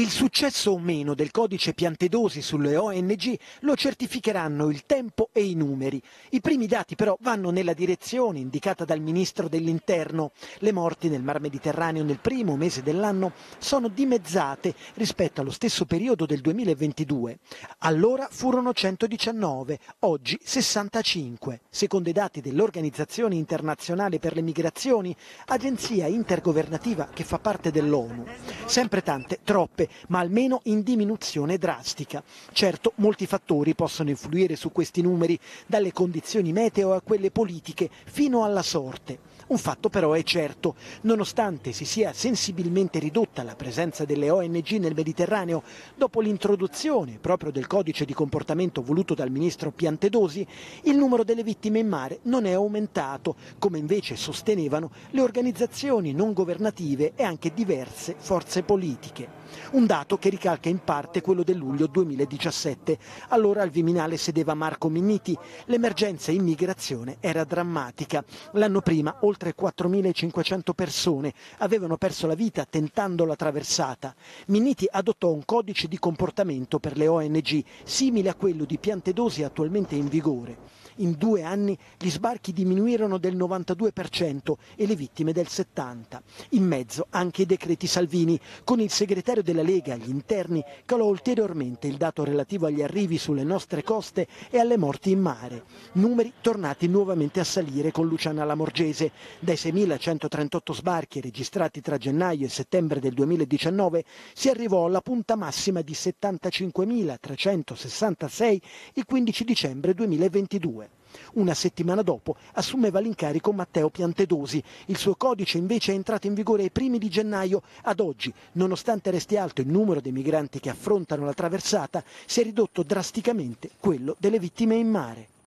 Il successo o meno del codice Piantedosi sulle ONG lo certificheranno il tempo e i numeri. I primi dati però vanno nella direzione indicata dal ministro dell'Interno. Le morti nel Mar Mediterraneo nel primo mese dell'anno sono dimezzate rispetto allo stesso periodo del 2022. Allora furono 119, oggi 65. Secondo i dati dell'Organizzazione Internazionale per le Migrazioni, agenzia intergovernativa che fa parte dell'ONU. Sempre tante, troppe ma almeno in diminuzione drastica. Certo, molti fattori possono influire su questi numeri, dalle condizioni meteo a quelle politiche, fino alla sorte. Un fatto però è certo, nonostante si sia sensibilmente ridotta la presenza delle ONG nel Mediterraneo, dopo l'introduzione proprio del codice di comportamento voluto dal ministro Piantedosi, il numero delle vittime in mare non è aumentato, come invece sostenevano le organizzazioni non governative e anche diverse forze politiche un dato che ricalca in parte quello del luglio 2017. Allora al Viminale sedeva Marco Minniti, l'emergenza immigrazione era drammatica. L'anno prima oltre 4.500 persone avevano perso la vita tentando la traversata. Minniti adottò un codice di comportamento per le ONG simile a quello di piante dosi attualmente in vigore. In due anni gli sbarchi diminuirono del 92% e le vittime del 70%. In mezzo anche i decreti Salvini. Con il segretario della Lega agli interni calò ulteriormente il dato relativo agli arrivi sulle nostre coste e alle morti in mare. Numeri tornati nuovamente a salire con Luciana Lamorgese. Dai 6.138 sbarchi registrati tra gennaio e settembre del 2019 si arrivò alla punta massima di 75.366 il 15 dicembre 2022. Una settimana dopo assumeva l'incarico Matteo Piantedosi. Il suo codice invece è entrato in vigore ai primi di gennaio. Ad oggi, nonostante resti alto il numero dei migranti che affrontano la traversata, si è ridotto drasticamente quello delle vittime in mare.